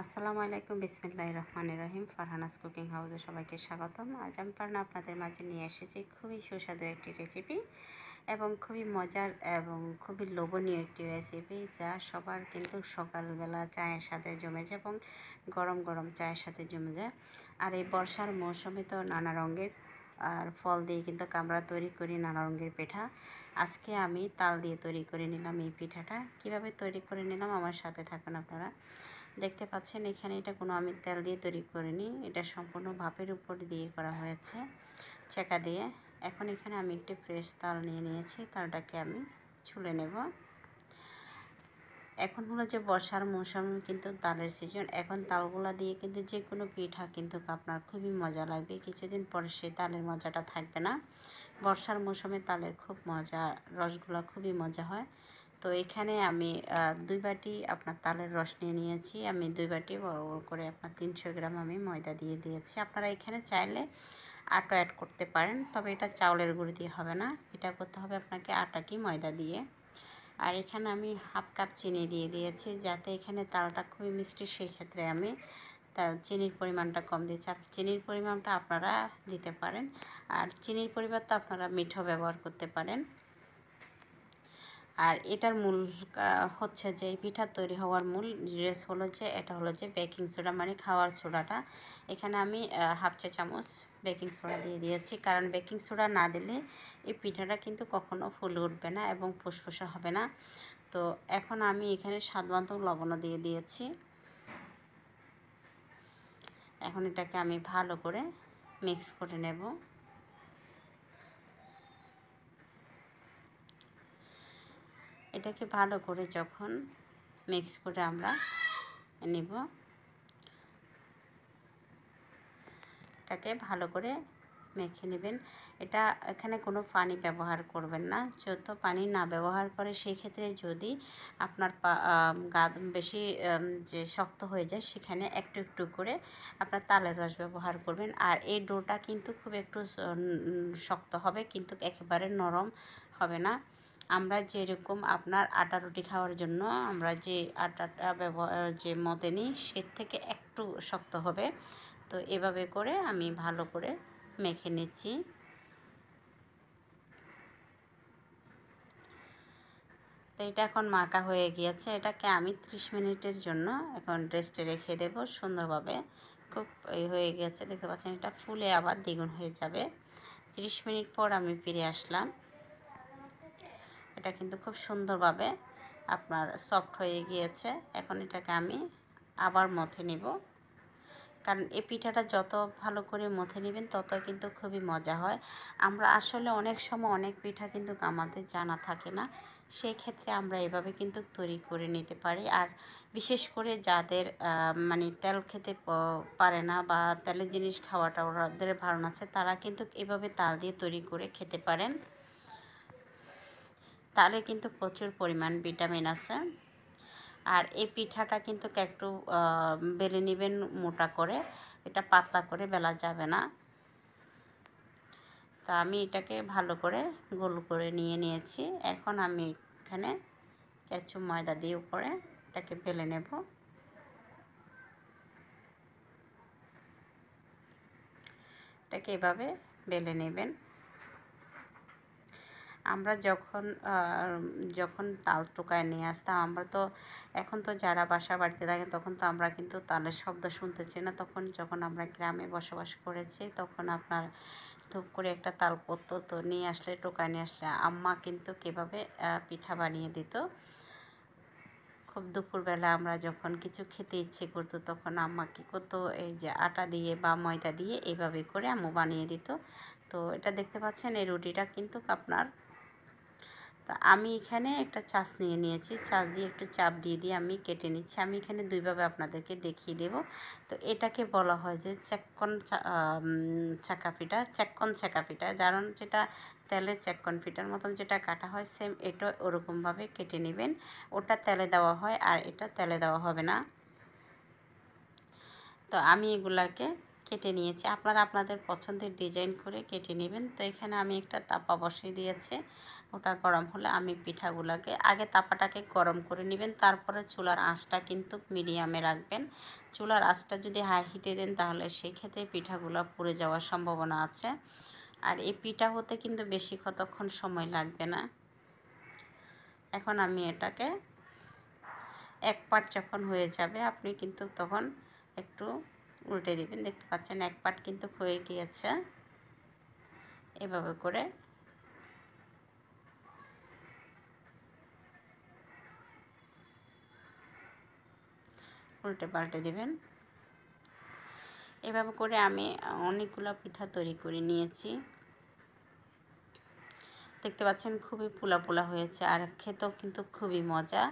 আসসালামু আলাইকুম বিসমিল্লাহ রহমান রহিম ফারহানাস কুকিং হাউসে সবাইকে স্বাগতম আজ আমি পারনা আপনাদের মাঝে নিয়ে এসেছি খুবই সুস্বাদু একটি রেসিপি এবং খুবই মজার এবং খুবই লোভনীয় একটি রেসিপি যা সবার কিন্তু সকালবেলা চায়ের সাথে জমে যায় এবং গরম গরম চায়ের সাথে জমে যায় আর এই বর্ষার মৌসুমে তো নানা রঙের আর ফল দিয়ে কিন্তু আমরা তৈরি করি নানা রঙের পিঠা আজকে আমি তাল দিয়ে তৈরি করে নিলাম এই পিঠাটা কিভাবে তৈরি করে নিলাম আমার সাথে থাকেন আপনারা দেখতে পাচ্ছেন এখানে এটা কোনো আমি তেল দিয়ে তৈরি করিনি এটা সম্পূর্ণ ভাপের উপর দিয়ে করা হয়েছে চেকা দিয়ে এখন এখানে আমি একটি ফ্রেশ তাল নিয়ে নিয়েছি তালটাকে আমি ছুলে নেব এখন হলো যে বর্ষার মৌসুম কিন্তু তালের সিজন এখন তালগুলা দিয়ে কিন্তু যে কোনো পিঠা কিন্তু আপনার খুবই মজা লাগবে কিছুদিন পরে সেই তালের মজাটা থাকবে না বর্ষার মৌসুমে তালের খুব মজা রসগুলা খুবই মজা হয় তো এখানে আমি দুই বাটি আপনার তালের রস নিয়ে নিয়েছি আমি দুই বাটি বড় বড় করে আপনার তিনশো গ্রাম আমি ময়দা দিয়ে দিয়েছি আপনারা এখানে চাইলে আটা অ্যাড করতে পারেন তবে এটা চাউলের গুঁড়ো দিয়ে হবে না এটা করতে হবে আপনাকে আটা কি ময়দা দিয়ে আর এখানে আমি হাফ কাপ চিনি দিয়ে দিয়েছি যাতে এখানে তালটা খুবই মিষ্টি সেই ক্ষেত্রে আমি তা চিনির পরিমাণটা কম দিয়েছি আর চিনির পরিমাণটা আপনারা দিতে পারেন আর চিনির তো আপনারা মিঠো ব্যবহার করতে পারেন আর এটার মূল হচ্ছে যে পিঠা তৈরি হওয়ার মূল ড্রেস হলো যে এটা হলো যে বেকিং সোডা মানে খাওয়ার সোডাটা এখানে আমি হাফ চা চামচ বেকিং সোডা দিয়ে দিয়েছি কারণ বেকিং সোডা না দিলে এই পিঠাটা কিন্তু কখনো ফুলে উঠবে না এবং ফুসফুসা হবে না তো এখন আমি এখানে স্বাদমত লবণও দিয়ে দিয়েছি এখন এটাকে আমি ভালো করে মিক্স করে নেব এটাকে ভালো করে যখন মিক্স করে আমরা নেব এটাকে ভালো করে মেখে নেবেন এটা এখানে কোনো পানি ব্যবহার করবেন না যত পানি না ব্যবহার করে সেক্ষেত্রে যদি আপনার গা বেশি যে শক্ত হয়ে যায় সেখানে একটু একটু করে আপনার তালের রস ব্যবহার করবেন আর এই ডোটা কিন্তু খুব একটু শক্ত হবে কিন্তু একেবারে নরম হবে না আমরা যেরকম আপনার আটা রুটি খাওয়ার জন্য আমরা যে আটাটা ব্যবহার যে মতে নিই সে থেকে একটু শক্ত হবে তো এভাবে করে আমি ভালো করে মেখে নিচ্ছি তো এটা এখন মাখা হয়ে গিয়েছে এটাকে আমি ত্রিশ মিনিটের জন্য এখন রেস্টে রেখে দেব সুন্দরভাবে খুব হয়ে গেছে দেখতে পাচ্ছেন এটা ফুলে আবার দ্বিগুণ হয়ে যাবে ত্রিশ মিনিট পর আমি ফিরে আসলাম এটা কিন্তু খুব সুন্দরভাবে আপনার সফট হয়ে গিয়েছে এখন এটাকে আমি আবার মথে নিব কারণ এই পিঠাটা যত ভালো করে মথে নেবেন তত কিন্তু খুবই মজা হয় আমরা আসলে অনেক সময় অনেক পিঠা কিন্তু আমাদের জানা থাকে না সেই ক্ষেত্রে আমরা এভাবে কিন্তু তৈরি করে নিতে পারি আর বিশেষ করে যাদের মানে তেল খেতে পারে না বা তেলের জিনিস খাওয়াটা ওদের ভালো আছে তারা কিন্তু এভাবে তাল দিয়ে তৈরি করে খেতে পারেন তাহলে কিন্তু প্রচুর পরিমাণ ভিটামিন আছে আর এই পিঠাটা কিন্তু একটু বেলে নেবেন মোটা করে এটা পাতলা করে বেলা যাবে না তা আমি এটাকে ভালো করে গোল করে নিয়ে নিয়েছি এখন আমি এখানে কেঁচু ময়দা দিয়ে উপরে এটাকে বেলে নেব এটাকে এভাবে বেলে নেবেন আমরা যখন যখন তাল টোকায় নিয়ে আসতাম আমরা তো এখন তো যারা বাসা বাড়িতে থাকে তখন তো আমরা কিন্তু তালের শব্দ শুনতেছি না তখন যখন আমরা গ্রামে বসবাস করেছি তখন আপনার ধূপ করে একটা তাল পড়তো তো নিয়ে আসলে টোকায় নিয়ে আসলে আম্মা কিন্তু কীভাবে পিঠা বানিয়ে দিত খুব দুপুরবেলা আমরা যখন কিছু খেতে ইচ্ছে করতো তখন আম্মা কী করতো এই যে আটা দিয়ে বা ময়দা দিয়ে এভাবে করে আম্মু বানিয়ে দিত তো এটা দেখতে পাচ্ছেন এই রুটিটা কিন্তু আপনার তা আমি এখানে একটা চাষ নিয়ে নিয়েছি চাষ দিয়ে একটু চাপ দিয়ে দিয়ে আমি কেটে নিচ্ছি আমি এখানে দুইভাবে আপনাদেরকে দেখিয়ে দেব তো এটাকে বলা হয় যে চাকন চাকা পিঠা চাকন চাকা পিঠা যারণ মানে যেটা তেলে চাকন পিঠার মতন যেটা কাটা হয় সেম এটা ওরকমভাবে কেটে নেবেন ওটা তেলে দেওয়া হয় আর এটা তেলে দেওয়া হবে না তো আমি এগুলাকে কেটে নিয়েছি আপনারা আপনাদের পছন্দের ডিজাইন করে কেটে নেবেন তো এখানে আমি একটা তাপা বসিয়ে দিয়েছি ওটা গরম হলে আমি পিঠাগুলোকে আগে তাপাটাকে গরম করে নেবেন তারপরে চুলার আঁচটা কিন্তু মিডিয়ামে রাখবেন চুলার আঁচটা যদি হাই হিটে দেন তাহলে সেক্ষেত্রে পিঠাগুলো পুড়ে যাওয়ার সম্ভাবনা আছে আর এই পিঠা হতে কিন্তু বেশি কতক্ষণ সময় লাগবে না এখন আমি এটাকে এক পাট যখন হয়ে যাবে আপনি কিন্তু তখন একটু উল্টে দিবেন দেখতে পাচ্ছেন এক পাট কিন্তু হয়ে গিয়েছে এভাবে করে উল্টে পাল্টে দেবেন এভাবে করে আমি অনেকগুলো পিঠা তৈরি করে নিয়েছি দেখতে পাচ্ছেন খুবই পোলা পোলা হয়েছে আর খেতেও কিন্তু খুবই মজা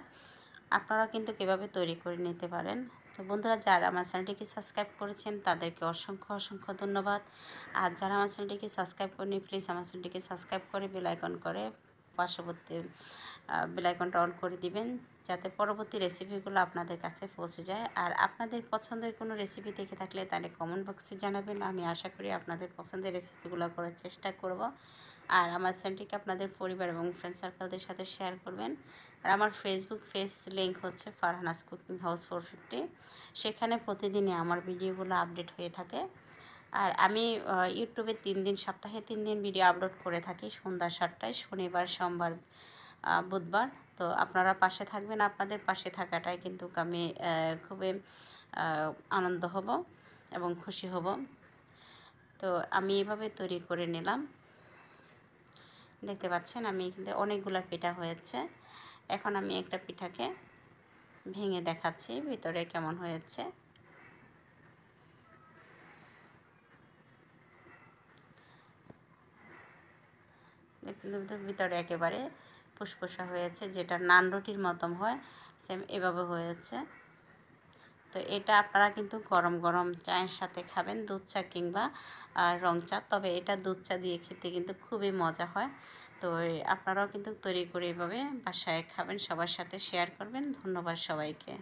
আপনারা কিন্তু কীভাবে তৈরি করে নিতে পারেন তো বন্ধুরা যারা আমার চ্যানেলটিকে সাবস্ক্রাইব করেছেন তাদেরকে অসংখ্য অসংখ্য ধন্যবাদ আর যারা আমার চ্যানেলটিকে সাবস্ক্রাইব করেনি প্লিজ আমার চ্যানেলটিকে সাবস্ক্রাইব করে বেলাইকন করে পার্শ্ববর্তী বেলাইকনটা অন করে দিবেন যাতে পরবর্তী রেসিপিগুলো আপনাদের কাছে পৌঁছে যায় আর আপনাদের পছন্দের কোনো রেসিপি দেখে থাকলে তাহলে কমেন্ট বক্সে জানাবেন আমি আশা করি আপনাদের পছন্দের রেসিপিগুলো করার চেষ্টা করব আর আমার চ্যানেলটিকে আপনাদের পরিবার এবং ফ্রেন্ড সার্কেলদের সাথে শেয়ার করবেন আর আমার ফেসবুক ফেস লিঙ্ক হচ্ছে Farhana's cooking house four fifty সেখানে প্রতিদিনই আমার ভিডিওগুলো আপডেট হয়ে থাকে আর আমি ইউটিউবে তিন দিন সপ্তাহে তিন দিন ভিডিও আপলোড করে থাকি সন্ধ্যা সাতটায় শনিবার সোমবার বুধবার তো আপনারা পাশে থাকবেন আপনাদের পাশে থাকাটাই কিন্তু আমি খুবই আনন্দ হব এবং খুশি হব তো আমি এভাবে তৈরি করে নিলাম দেখতে পাচ্ছেন আমি কিন্তু অনেকগুলা পিঠা হয়েছে এখন আমি একটা পিঠাকে ভেঙে দেখাচ্ছি ভিতরে কেমন হয়েছে ভিতরে একেবারে ফুসফুসা হয়েছে যেটা নান রুটির মতন হয় সেম এভাবে হয়েছে তো এটা আপনারা কিন্তু গরম গরম চায়ের সাথে খাবেন দুধ চা কিংবা রং চা তবে এটা দুধ চা দিয়ে খেতে কিন্তু খুবই মজা হয় তো আপনারাও কিন্তু তৈরি করে এভাবে বাসায় খাবেন সবার সাথে শেয়ার করবেন ধন্যবাদ সবাইকে